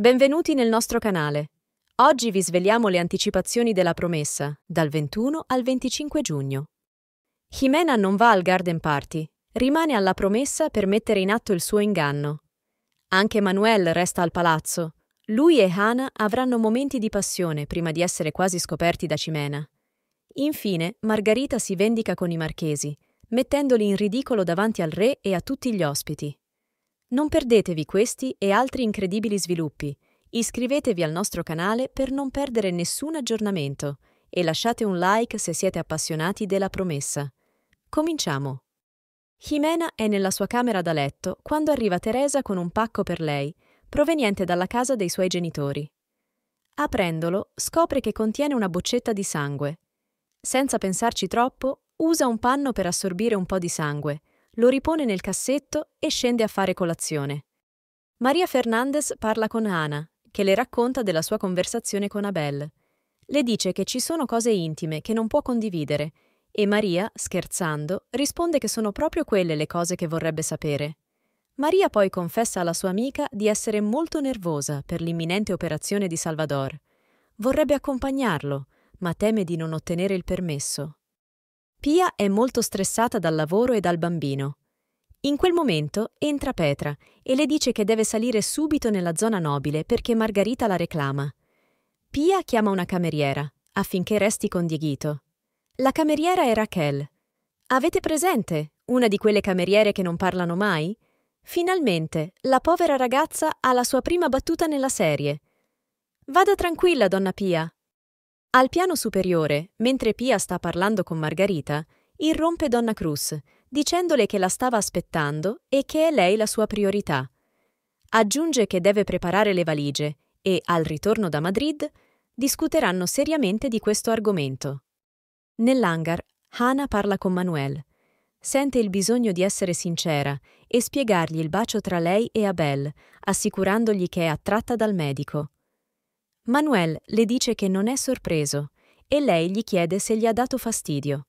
Benvenuti nel nostro canale. Oggi vi svegliamo le anticipazioni della promessa, dal 21 al 25 giugno. Jimena non va al garden party, rimane alla promessa per mettere in atto il suo inganno. Anche Manuel resta al palazzo. Lui e Hana avranno momenti di passione prima di essere quasi scoperti da Cimena. Infine, Margarita si vendica con i marchesi, mettendoli in ridicolo davanti al re e a tutti gli ospiti. Non perdetevi questi e altri incredibili sviluppi. Iscrivetevi al nostro canale per non perdere nessun aggiornamento e lasciate un like se siete appassionati della promessa. Cominciamo! Jimena è nella sua camera da letto quando arriva Teresa con un pacco per lei, proveniente dalla casa dei suoi genitori. Aprendolo, scopre che contiene una boccetta di sangue. Senza pensarci troppo, usa un panno per assorbire un po' di sangue lo ripone nel cassetto e scende a fare colazione. Maria Fernandez parla con Ana, che le racconta della sua conversazione con Abel. Le dice che ci sono cose intime che non può condividere e Maria, scherzando, risponde che sono proprio quelle le cose che vorrebbe sapere. Maria poi confessa alla sua amica di essere molto nervosa per l'imminente operazione di Salvador. Vorrebbe accompagnarlo, ma teme di non ottenere il permesso. Pia è molto stressata dal lavoro e dal bambino. In quel momento entra Petra e le dice che deve salire subito nella zona nobile perché Margarita la reclama. Pia chiama una cameriera affinché resti con Dieghito. La cameriera è Raquel. Avete presente? Una di quelle cameriere che non parlano mai? Finalmente, la povera ragazza ha la sua prima battuta nella serie. Vada tranquilla, donna Pia. Al piano superiore, mentre Pia sta parlando con Margarita, irrompe Donna Cruz, dicendole che la stava aspettando e che è lei la sua priorità. Aggiunge che deve preparare le valigie e, al ritorno da Madrid, discuteranno seriamente di questo argomento. Nell'hangar, Hannah parla con Manuel. Sente il bisogno di essere sincera e spiegargli il bacio tra lei e Abel, assicurandogli che è attratta dal medico. Manuel le dice che non è sorpreso e lei gli chiede se gli ha dato fastidio.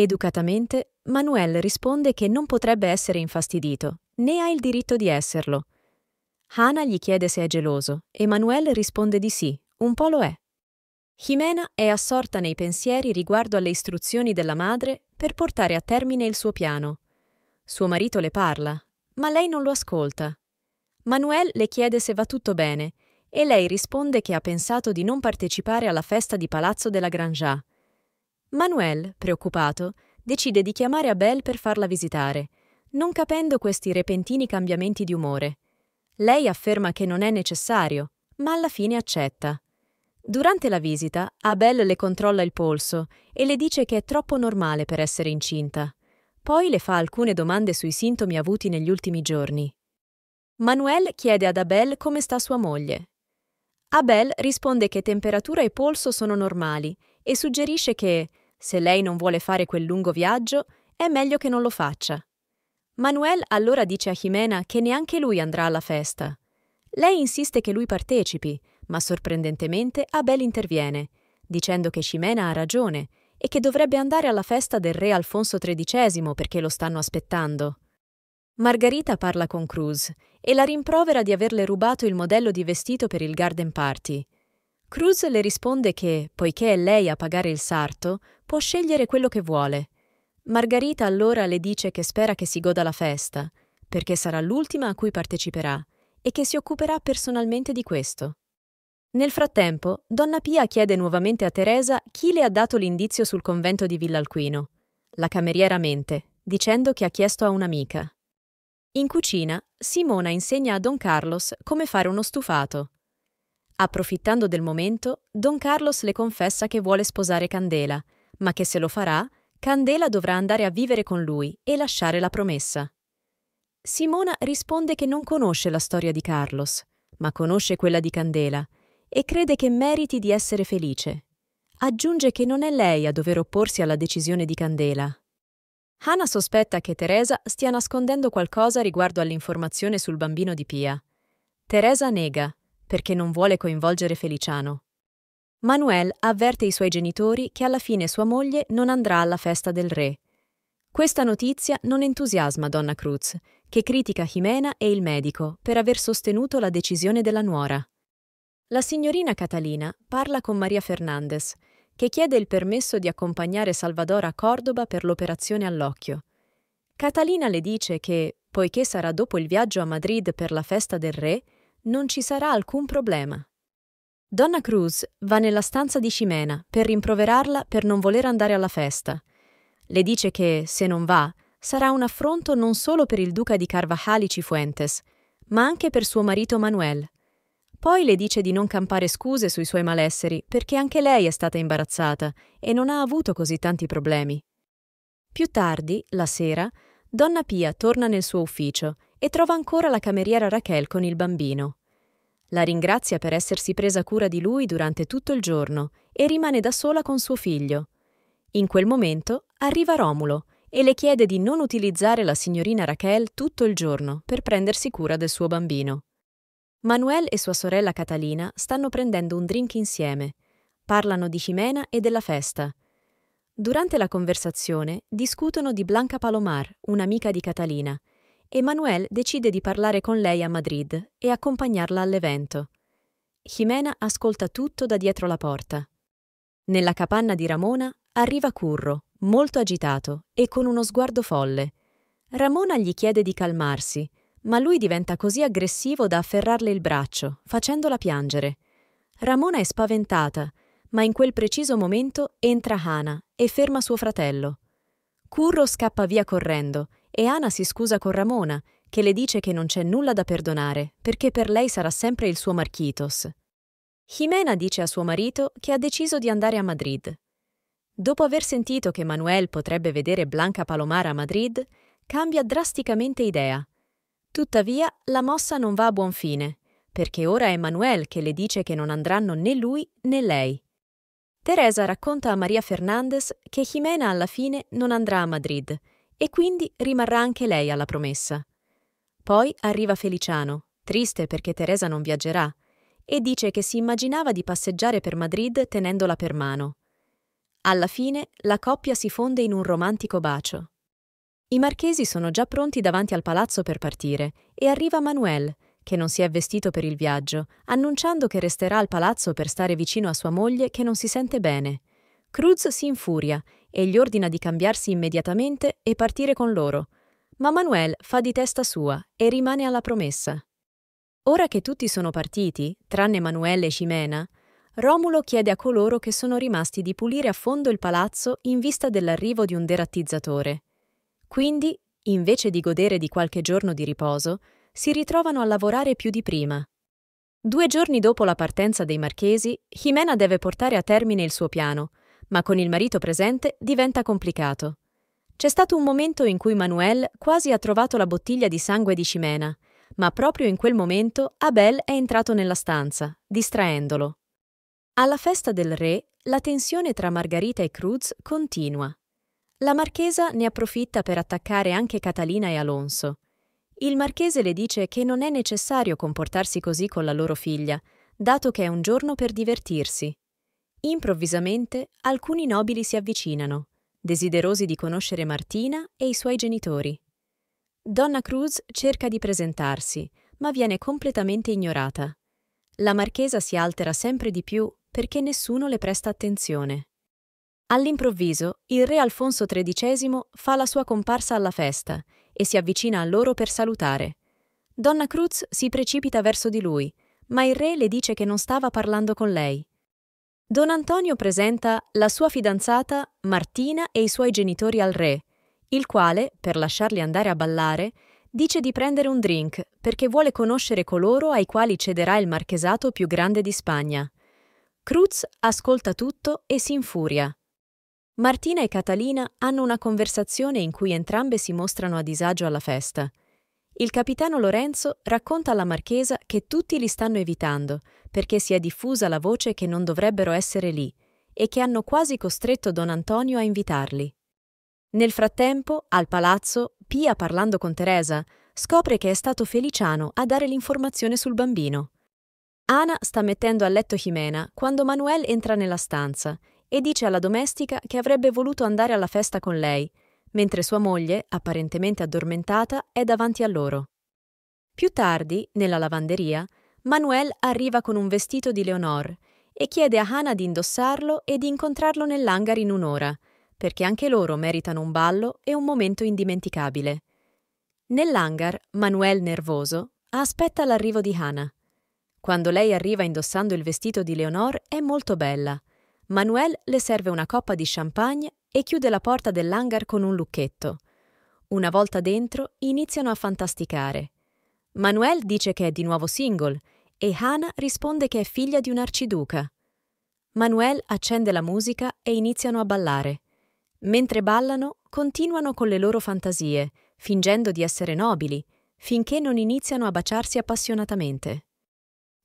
Educatamente, Manuel risponde che non potrebbe essere infastidito, né ha il diritto di esserlo. Hana gli chiede se è geloso e Manuel risponde di sì, un po' lo è. Jimena è assorta nei pensieri riguardo alle istruzioni della madre per portare a termine il suo piano. Suo marito le parla, ma lei non lo ascolta. Manuel le chiede se va tutto bene e lei risponde che ha pensato di non partecipare alla festa di palazzo della Grangia, Manuel, preoccupato, decide di chiamare Abel per farla visitare, non capendo questi repentini cambiamenti di umore. Lei afferma che non è necessario, ma alla fine accetta. Durante la visita, Abel le controlla il polso e le dice che è troppo normale per essere incinta. Poi le fa alcune domande sui sintomi avuti negli ultimi giorni. Manuel chiede ad Abel come sta sua moglie. Abel risponde che temperatura e polso sono normali e suggerisce che, se lei non vuole fare quel lungo viaggio, è meglio che non lo faccia. Manuel allora dice a Jimena che neanche lui andrà alla festa. Lei insiste che lui partecipi, ma sorprendentemente Abel interviene, dicendo che Jimena ha ragione e che dovrebbe andare alla festa del re Alfonso XIII perché lo stanno aspettando. Margarita parla con Cruz e la rimprovera di averle rubato il modello di vestito per il garden party. Cruz le risponde che, poiché è lei a pagare il sarto, può scegliere quello che vuole. Margarita allora le dice che spera che si goda la festa, perché sarà l'ultima a cui parteciperà, e che si occuperà personalmente di questo. Nel frattempo, Donna Pia chiede nuovamente a Teresa chi le ha dato l'indizio sul convento di Villalquino. La cameriera mente, dicendo che ha chiesto a un'amica. In cucina, Simona insegna a Don Carlos come fare uno stufato Approfittando del momento, Don Carlos le confessa che vuole sposare Candela, ma che se lo farà, Candela dovrà andare a vivere con lui e lasciare la promessa. Simona risponde che non conosce la storia di Carlos, ma conosce quella di Candela e crede che meriti di essere felice. Aggiunge che non è lei a dover opporsi alla decisione di Candela. Hannah sospetta che Teresa stia nascondendo qualcosa riguardo all'informazione sul bambino di Pia. Teresa nega perché non vuole coinvolgere Feliciano. Manuel avverte i suoi genitori che alla fine sua moglie non andrà alla festa del re. Questa notizia non entusiasma Donna Cruz, che critica Jimena e il medico per aver sostenuto la decisione della nuora. La signorina Catalina parla con Maria Fernandez, che chiede il permesso di accompagnare Salvador a Cordoba per l'operazione all'occhio. Catalina le dice che, poiché sarà dopo il viaggio a Madrid per la festa del re, non ci sarà alcun problema. Donna Cruz va nella stanza di Cimena per rimproverarla per non voler andare alla festa. Le dice che, se non va, sarà un affronto non solo per il duca di Carvajali Cifuentes, ma anche per suo marito Manuel. Poi le dice di non campare scuse sui suoi malesseri perché anche lei è stata imbarazzata e non ha avuto così tanti problemi. Più tardi, la sera, Donna Pia torna nel suo ufficio e trova ancora la cameriera Rachel con il bambino. La ringrazia per essersi presa cura di lui durante tutto il giorno e rimane da sola con suo figlio. In quel momento arriva Romulo e le chiede di non utilizzare la signorina Rachel tutto il giorno per prendersi cura del suo bambino. Manuel e sua sorella Catalina stanno prendendo un drink insieme. Parlano di Jimena e della festa. Durante la conversazione discutono di Blanca Palomar, un'amica di Catalina, Emmanuel decide di parlare con lei a Madrid e accompagnarla all'evento. Jimena ascolta tutto da dietro la porta. Nella capanna di Ramona arriva Curro, molto agitato e con uno sguardo folle. Ramona gli chiede di calmarsi, ma lui diventa così aggressivo da afferrarle il braccio, facendola piangere. Ramona è spaventata, ma in quel preciso momento entra Hana e ferma suo fratello. Curro scappa via correndo e Ana si scusa con Ramona, che le dice che non c'è nulla da perdonare, perché per lei sarà sempre il suo Marchitos. Jimena dice a suo marito che ha deciso di andare a Madrid. Dopo aver sentito che Manuel potrebbe vedere Blanca Palomar a Madrid, cambia drasticamente idea. Tuttavia, la mossa non va a buon fine, perché ora è Manuel che le dice che non andranno né lui né lei. Teresa racconta a Maria Fernandez che Jimena alla fine non andrà a Madrid, e quindi rimarrà anche lei alla promessa. Poi arriva Feliciano, triste perché Teresa non viaggerà, e dice che si immaginava di passeggiare per Madrid tenendola per mano. Alla fine la coppia si fonde in un romantico bacio. I marchesi sono già pronti davanti al palazzo per partire e arriva Manuel, che non si è vestito per il viaggio, annunciando che resterà al palazzo per stare vicino a sua moglie che non si sente bene. Cruz si infuria e gli ordina di cambiarsi immediatamente e partire con loro. Ma Manuel fa di testa sua e rimane alla promessa. Ora che tutti sono partiti, tranne Manuel e Ximena, Romulo chiede a coloro che sono rimasti di pulire a fondo il palazzo in vista dell'arrivo di un derattizzatore. Quindi, invece di godere di qualche giorno di riposo, si ritrovano a lavorare più di prima. Due giorni dopo la partenza dei marchesi, Jimena deve portare a termine il suo piano, ma con il marito presente diventa complicato. C'è stato un momento in cui Manuel quasi ha trovato la bottiglia di sangue di Cimena, ma proprio in quel momento Abel è entrato nella stanza, distraendolo. Alla festa del re, la tensione tra Margarita e Cruz continua. La marchesa ne approfitta per attaccare anche Catalina e Alonso. Il marchese le dice che non è necessario comportarsi così con la loro figlia, dato che è un giorno per divertirsi. Improvvisamente alcuni nobili si avvicinano, desiderosi di conoscere Martina e i suoi genitori. Donna Cruz cerca di presentarsi, ma viene completamente ignorata. La marchesa si altera sempre di più perché nessuno le presta attenzione. All'improvviso, il re Alfonso XIII fa la sua comparsa alla festa e si avvicina a loro per salutare. Donna Cruz si precipita verso di lui, ma il re le dice che non stava parlando con lei Don Antonio presenta la sua fidanzata Martina e i suoi genitori al re, il quale, per lasciarli andare a ballare, dice di prendere un drink perché vuole conoscere coloro ai quali cederà il marchesato più grande di Spagna. Cruz ascolta tutto e si infuria. Martina e Catalina hanno una conversazione in cui entrambe si mostrano a disagio alla festa. Il capitano Lorenzo racconta alla marchesa che tutti li stanno evitando perché si è diffusa la voce che non dovrebbero essere lì e che hanno quasi costretto don Antonio a invitarli. Nel frattempo, al palazzo, Pia, parlando con Teresa, scopre che è stato Feliciano a dare l'informazione sul bambino. Ana sta mettendo a letto Jimena quando Manuel entra nella stanza e dice alla domestica che avrebbe voluto andare alla festa con lei, mentre sua moglie, apparentemente addormentata, è davanti a loro. Più tardi, nella lavanderia, Manuel arriva con un vestito di Leonor e chiede a Hannah di indossarlo e di incontrarlo nell'hangar in un'ora, perché anche loro meritano un ballo e un momento indimenticabile. Nell'hangar, Manuel, nervoso, aspetta l'arrivo di Hannah. Quando lei arriva indossando il vestito di Leonor è molto bella, Manuel le serve una coppa di champagne e chiude la porta dell'hangar con un lucchetto. Una volta dentro, iniziano a fantasticare. Manuel dice che è di nuovo single e Hannah risponde che è figlia di un arciduca. Manuel accende la musica e iniziano a ballare. Mentre ballano, continuano con le loro fantasie, fingendo di essere nobili, finché non iniziano a baciarsi appassionatamente.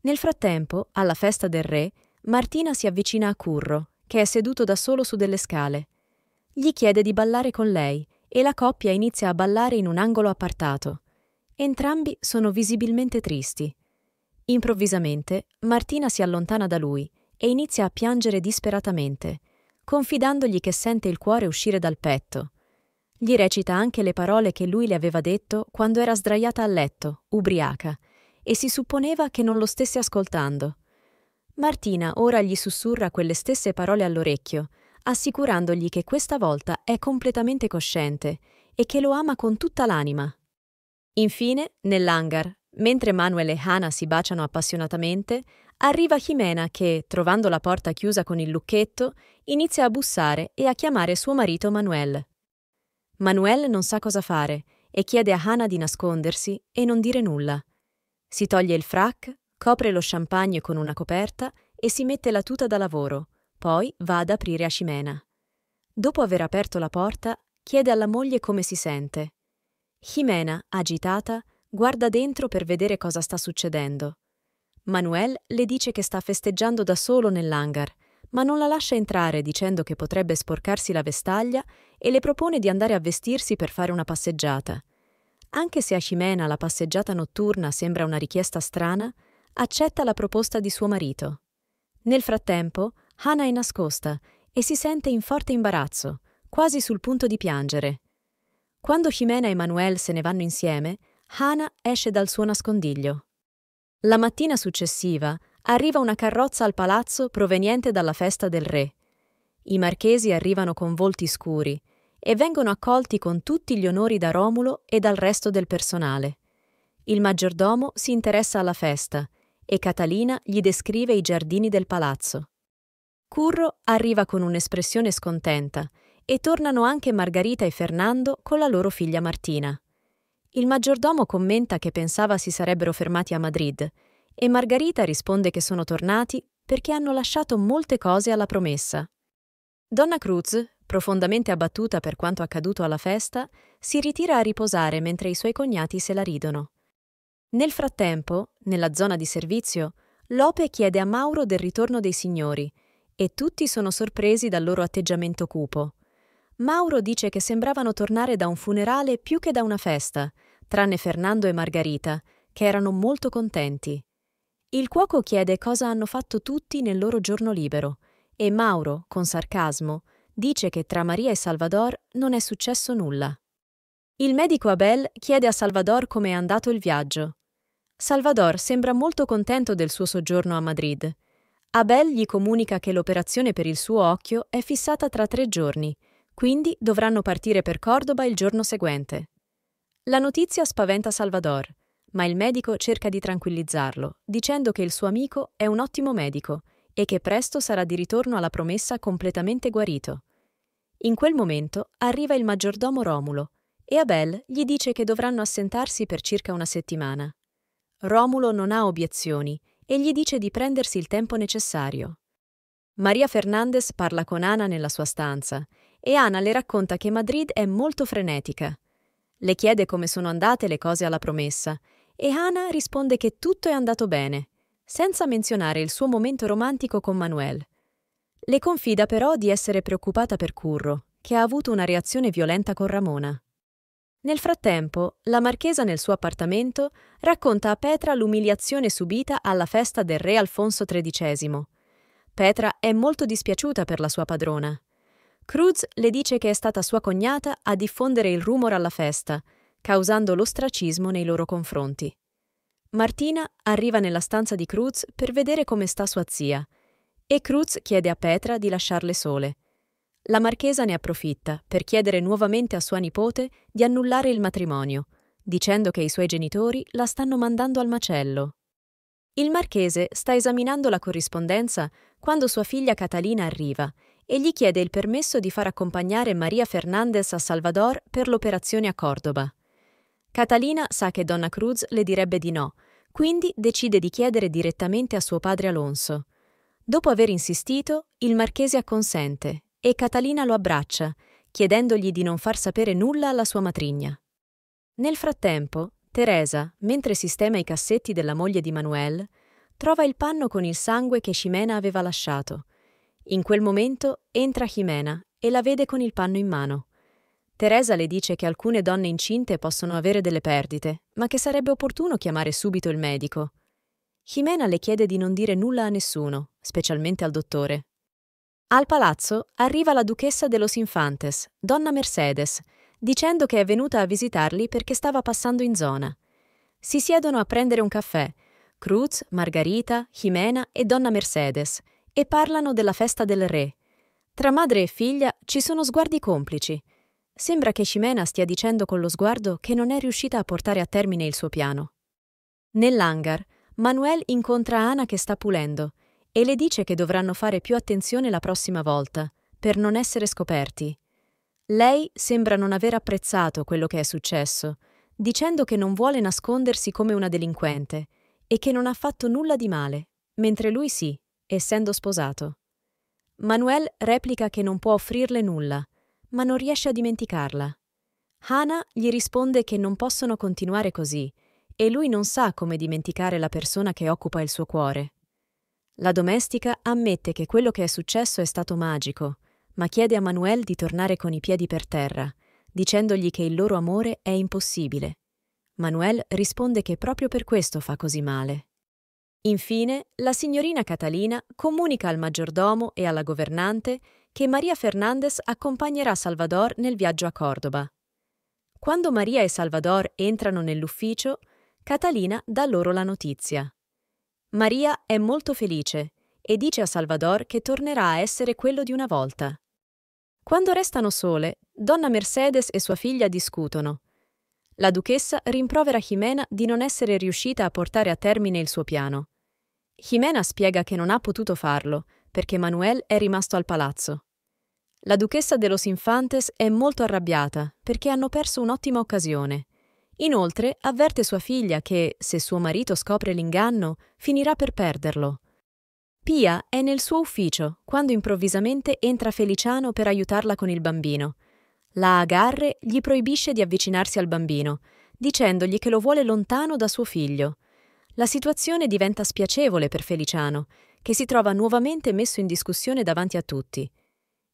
Nel frattempo, alla festa del re, Martina si avvicina a Curro, che è seduto da solo su delle scale. Gli chiede di ballare con lei e la coppia inizia a ballare in un angolo appartato. Entrambi sono visibilmente tristi. Improvvisamente Martina si allontana da lui e inizia a piangere disperatamente, confidandogli che sente il cuore uscire dal petto. Gli recita anche le parole che lui le aveva detto quando era sdraiata a letto, ubriaca, e si supponeva che non lo stesse ascoltando. Martina ora gli sussurra quelle stesse parole all'orecchio, assicurandogli che questa volta è completamente cosciente e che lo ama con tutta l'anima. Infine, nell'hangar, mentre Manuel e Hannah si baciano appassionatamente, arriva Jimena che, trovando la porta chiusa con il lucchetto, inizia a bussare e a chiamare suo marito Manuel. Manuel non sa cosa fare e chiede a Hannah di nascondersi e non dire nulla. Si toglie il frac, copre lo champagne con una coperta e si mette la tuta da lavoro, poi va ad aprire a Ximena. Dopo aver aperto la porta, chiede alla moglie come si sente. Ximena, agitata, guarda dentro per vedere cosa sta succedendo. Manuel le dice che sta festeggiando da solo nell'hangar, ma non la lascia entrare dicendo che potrebbe sporcarsi la vestaglia e le propone di andare a vestirsi per fare una passeggiata. Anche se a Ximena la passeggiata notturna sembra una richiesta strana, accetta la proposta di suo marito. Nel frattempo, Hannah è nascosta e si sente in forte imbarazzo, quasi sul punto di piangere. Quando Jimena e Manuel se ne vanno insieme, Hannah esce dal suo nascondiglio. La mattina successiva arriva una carrozza al palazzo proveniente dalla festa del re. I marchesi arrivano con volti scuri e vengono accolti con tutti gli onori da Romulo e dal resto del personale. Il maggiordomo si interessa alla festa e Catalina gli descrive i giardini del palazzo. Curro arriva con un'espressione scontenta e tornano anche Margarita e Fernando con la loro figlia Martina. Il maggiordomo commenta che pensava si sarebbero fermati a Madrid e Margarita risponde che sono tornati perché hanno lasciato molte cose alla promessa. Donna Cruz, profondamente abbattuta per quanto accaduto alla festa, si ritira a riposare mentre i suoi cognati se la ridono. Nel frattempo, nella zona di servizio, Lope chiede a Mauro del ritorno dei signori e tutti sono sorpresi dal loro atteggiamento cupo. Mauro dice che sembravano tornare da un funerale più che da una festa, tranne Fernando e Margarita, che erano molto contenti. Il cuoco chiede cosa hanno fatto tutti nel loro giorno libero e Mauro, con sarcasmo, dice che tra Maria e Salvador non è successo nulla. Il medico Abel chiede a Salvador come è andato il viaggio Salvador sembra molto contento del suo soggiorno a Madrid. Abel gli comunica che l'operazione per il suo occhio è fissata tra tre giorni, quindi dovranno partire per Cordoba il giorno seguente. La notizia spaventa Salvador, ma il medico cerca di tranquillizzarlo, dicendo che il suo amico è un ottimo medico e che presto sarà di ritorno alla promessa completamente guarito. In quel momento arriva il maggiordomo Romulo e Abel gli dice che dovranno assentarsi per circa una settimana. Romulo non ha obiezioni e gli dice di prendersi il tempo necessario. Maria Fernandez parla con Ana nella sua stanza e Ana le racconta che Madrid è molto frenetica. Le chiede come sono andate le cose alla promessa e Ana risponde che tutto è andato bene, senza menzionare il suo momento romantico con Manuel. Le confida però di essere preoccupata per Curro, che ha avuto una reazione violenta con Ramona. Nel frattempo, la marchesa nel suo appartamento racconta a Petra l'umiliazione subita alla festa del re Alfonso XIII. Petra è molto dispiaciuta per la sua padrona. Cruz le dice che è stata sua cognata a diffondere il rumore alla festa, causando l'ostracismo nei loro confronti. Martina arriva nella stanza di Cruz per vedere come sta sua zia e Cruz chiede a Petra di lasciarle sole. La marchesa ne approfitta per chiedere nuovamente a sua nipote di annullare il matrimonio, dicendo che i suoi genitori la stanno mandando al macello. Il marchese sta esaminando la corrispondenza quando sua figlia Catalina arriva e gli chiede il permesso di far accompagnare Maria Fernandez a Salvador per l'operazione a Cordoba. Catalina sa che Donna Cruz le direbbe di no, quindi decide di chiedere direttamente a suo padre Alonso. Dopo aver insistito, il marchese acconsente e Catalina lo abbraccia, chiedendogli di non far sapere nulla alla sua matrigna. Nel frattempo, Teresa, mentre sistema i cassetti della moglie di Manuel, trova il panno con il sangue che Ximena aveva lasciato. In quel momento entra Ximena e la vede con il panno in mano. Teresa le dice che alcune donne incinte possono avere delle perdite, ma che sarebbe opportuno chiamare subito il medico. Ximena le chiede di non dire nulla a nessuno, specialmente al dottore, al palazzo arriva la duchessa de los Infantes, donna Mercedes, dicendo che è venuta a visitarli perché stava passando in zona. Si siedono a prendere un caffè, Cruz, Margarita, Jimena e donna Mercedes, e parlano della festa del re. Tra madre e figlia ci sono sguardi complici. Sembra che Ximena stia dicendo con lo sguardo che non è riuscita a portare a termine il suo piano. Nell'hangar, Manuel incontra Ana che sta pulendo e le dice che dovranno fare più attenzione la prossima volta, per non essere scoperti. Lei sembra non aver apprezzato quello che è successo, dicendo che non vuole nascondersi come una delinquente e che non ha fatto nulla di male, mentre lui sì, essendo sposato. Manuel replica che non può offrirle nulla, ma non riesce a dimenticarla. Hannah gli risponde che non possono continuare così e lui non sa come dimenticare la persona che occupa il suo cuore. La domestica ammette che quello che è successo è stato magico, ma chiede a Manuel di tornare con i piedi per terra, dicendogli che il loro amore è impossibile. Manuel risponde che proprio per questo fa così male. Infine, la signorina Catalina comunica al maggiordomo e alla governante che Maria Fernandez accompagnerà Salvador nel viaggio a Cordoba. Quando Maria e Salvador entrano nell'ufficio, Catalina dà loro la notizia. Maria è molto felice e dice a Salvador che tornerà a essere quello di una volta. Quando restano sole, donna Mercedes e sua figlia discutono. La duchessa rimprovera Jimena di non essere riuscita a portare a termine il suo piano. Jimena spiega che non ha potuto farlo perché Manuel è rimasto al palazzo. La duchessa de los Infantes è molto arrabbiata perché hanno perso un'ottima occasione Inoltre avverte sua figlia che, se suo marito scopre l'inganno, finirà per perderlo. Pia è nel suo ufficio quando improvvisamente entra Feliciano per aiutarla con il bambino. La agarre gli proibisce di avvicinarsi al bambino, dicendogli che lo vuole lontano da suo figlio. La situazione diventa spiacevole per Feliciano, che si trova nuovamente messo in discussione davanti a tutti.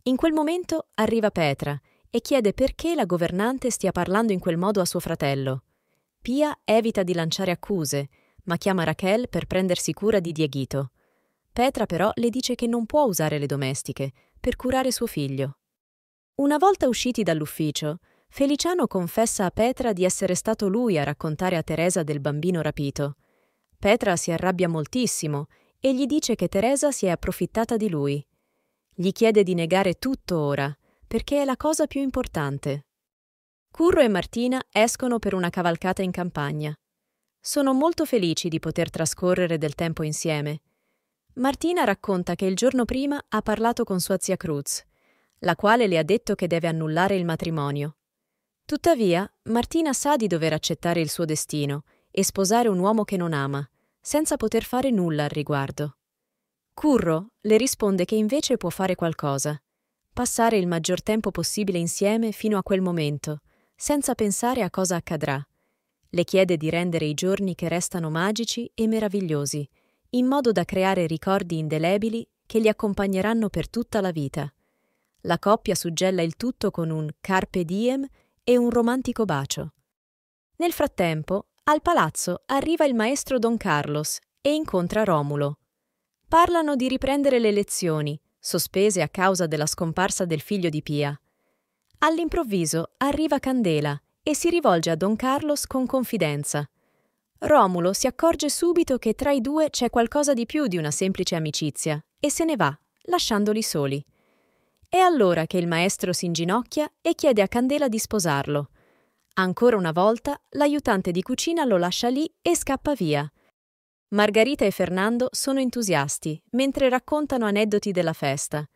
In quel momento arriva Petra e chiede perché la governante stia parlando in quel modo a suo fratello. Pia evita di lanciare accuse, ma chiama Raquel per prendersi cura di Dieghito. Petra però le dice che non può usare le domestiche per curare suo figlio. Una volta usciti dall'ufficio, Feliciano confessa a Petra di essere stato lui a raccontare a Teresa del bambino rapito. Petra si arrabbia moltissimo e gli dice che Teresa si è approfittata di lui. Gli chiede di negare tutto ora, perché è la cosa più importante. Curro e Martina escono per una cavalcata in campagna. Sono molto felici di poter trascorrere del tempo insieme. Martina racconta che il giorno prima ha parlato con sua zia Cruz, la quale le ha detto che deve annullare il matrimonio. Tuttavia, Martina sa di dover accettare il suo destino e sposare un uomo che non ama, senza poter fare nulla al riguardo. Curro le risponde che invece può fare qualcosa passare il maggior tempo possibile insieme fino a quel momento, senza pensare a cosa accadrà. Le chiede di rendere i giorni che restano magici e meravigliosi, in modo da creare ricordi indelebili che li accompagneranno per tutta la vita. La coppia suggella il tutto con un carpe diem e un romantico bacio. Nel frattempo, al palazzo arriva il maestro Don Carlos e incontra Romulo. Parlano di riprendere le lezioni, sospese a causa della scomparsa del figlio di Pia. All'improvviso arriva Candela e si rivolge a Don Carlos con confidenza. Romulo si accorge subito che tra i due c'è qualcosa di più di una semplice amicizia e se ne va, lasciandoli soli. È allora che il maestro si inginocchia e chiede a Candela di sposarlo. Ancora una volta, l'aiutante di cucina lo lascia lì e scappa via. Margarita e Fernando sono entusiasti mentre raccontano aneddoti della festa.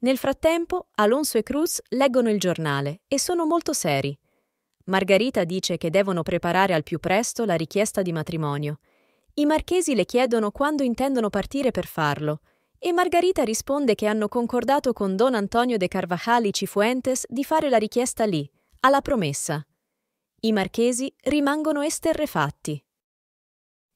Nel frattempo, Alonso e Cruz leggono il giornale e sono molto seri. Margarita dice che devono preparare al più presto la richiesta di matrimonio. I marchesi le chiedono quando intendono partire per farlo e Margarita risponde che hanno concordato con Don Antonio de Carvajal Carvajali Cifuentes di fare la richiesta lì, alla promessa. I marchesi rimangono esterrefatti.